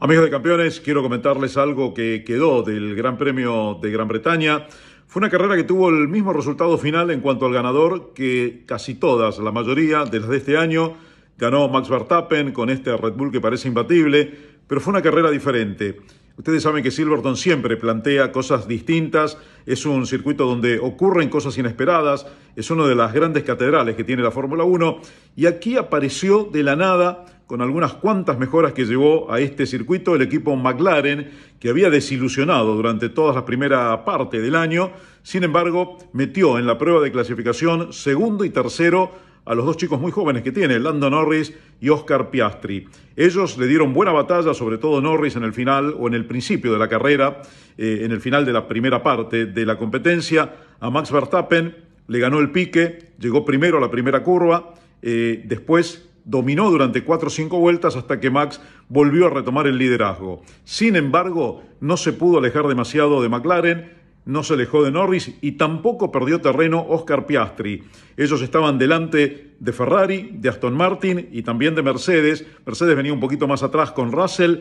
Amigos de campeones, quiero comentarles algo que quedó del Gran Premio de Gran Bretaña. Fue una carrera que tuvo el mismo resultado final en cuanto al ganador que casi todas, la mayoría de las de este año. Ganó Max Verstappen con este Red Bull que parece imbatible, pero fue una carrera diferente. Ustedes saben que Silverton siempre plantea cosas distintas, es un circuito donde ocurren cosas inesperadas, es una de las grandes catedrales que tiene la Fórmula 1 y aquí apareció de la nada con algunas cuantas mejoras que llevó a este circuito el equipo McLaren, que había desilusionado durante toda la primera parte del año. Sin embargo, metió en la prueba de clasificación segundo y tercero a los dos chicos muy jóvenes que tiene, Lando Norris y Oscar Piastri. Ellos le dieron buena batalla, sobre todo Norris en el final o en el principio de la carrera, eh, en el final de la primera parte de la competencia, a Max Verstappen, le ganó el pique, llegó primero a la primera curva, eh, después dominó durante cuatro o cinco vueltas hasta que Max volvió a retomar el liderazgo. Sin embargo, no se pudo alejar demasiado de McLaren, no se alejó de Norris y tampoco perdió terreno Oscar Piastri. Ellos estaban delante de Ferrari, de Aston Martin y también de Mercedes. Mercedes venía un poquito más atrás con Russell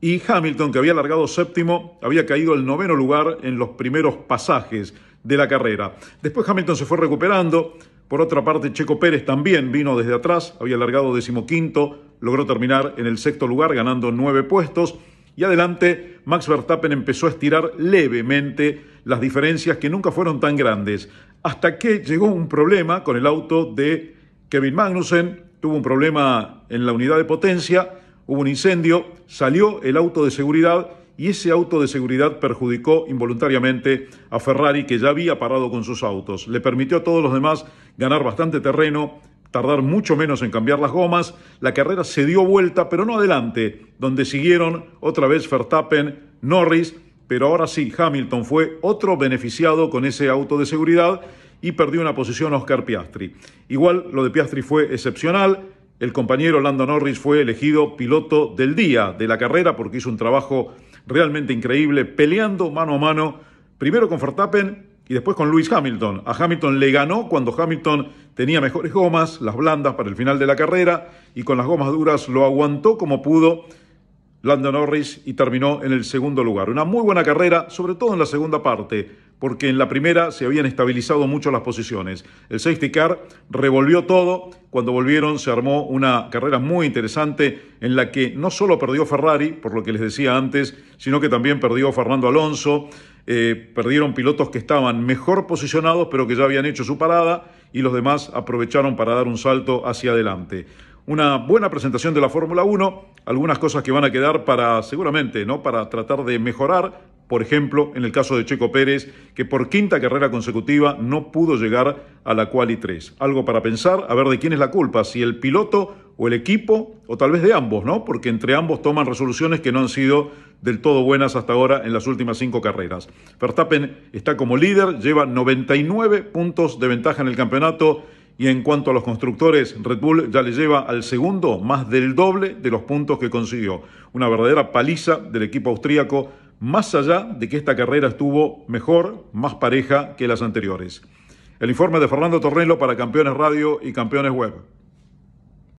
y Hamilton, que había largado séptimo, había caído al noveno lugar en los primeros pasajes de la carrera. Después Hamilton se fue recuperando, por otra parte, Checo Pérez también vino desde atrás, había largado decimoquinto, logró terminar en el sexto lugar ganando nueve puestos. Y adelante, Max Verstappen empezó a estirar levemente las diferencias que nunca fueron tan grandes, hasta que llegó un problema con el auto de Kevin Magnussen, tuvo un problema en la unidad de potencia, hubo un incendio, salió el auto de seguridad y ese auto de seguridad perjudicó involuntariamente a Ferrari, que ya había parado con sus autos. Le permitió a todos los demás ganar bastante terreno, tardar mucho menos en cambiar las gomas. La carrera se dio vuelta, pero no adelante, donde siguieron otra vez Verstappen, Norris, pero ahora sí, Hamilton fue otro beneficiado con ese auto de seguridad y perdió una posición Oscar Piastri. Igual lo de Piastri fue excepcional. El compañero Lando Norris fue elegido piloto del día de la carrera porque hizo un trabajo realmente increíble, peleando mano a mano, primero con Verstappen y después con Lewis Hamilton. A Hamilton le ganó cuando Hamilton tenía mejores gomas, las blandas para el final de la carrera, y con las gomas duras lo aguantó como pudo Landon Norris y terminó en el segundo lugar. Una muy buena carrera, sobre todo en la segunda parte, porque en la primera se habían estabilizado mucho las posiciones. El safety car revolvió todo, cuando volvieron se armó una carrera muy interesante en la que no solo perdió Ferrari, por lo que les decía antes, sino que también perdió Fernando Alonso, eh, perdieron pilotos que estaban mejor posicionados pero que ya habían hecho su parada y los demás aprovecharon para dar un salto hacia adelante. Una buena presentación de la Fórmula 1, algunas cosas que van a quedar para seguramente, ¿no? Para tratar de mejorar, por ejemplo, en el caso de Checo Pérez, que por quinta carrera consecutiva no pudo llegar a la quali 3. Algo para pensar, a ver de quién es la culpa, si el piloto o el equipo, o tal vez de ambos, ¿no? Porque entre ambos toman resoluciones que no han sido del todo buenas hasta ahora en las últimas cinco carreras. Verstappen está como líder, lleva 99 puntos de ventaja en el campeonato. Y en cuanto a los constructores, Red Bull ya le lleva al segundo más del doble de los puntos que consiguió. Una verdadera paliza del equipo austríaco, más allá de que esta carrera estuvo mejor, más pareja que las anteriores. El informe de Fernando Torrello para Campeones Radio y Campeones Web.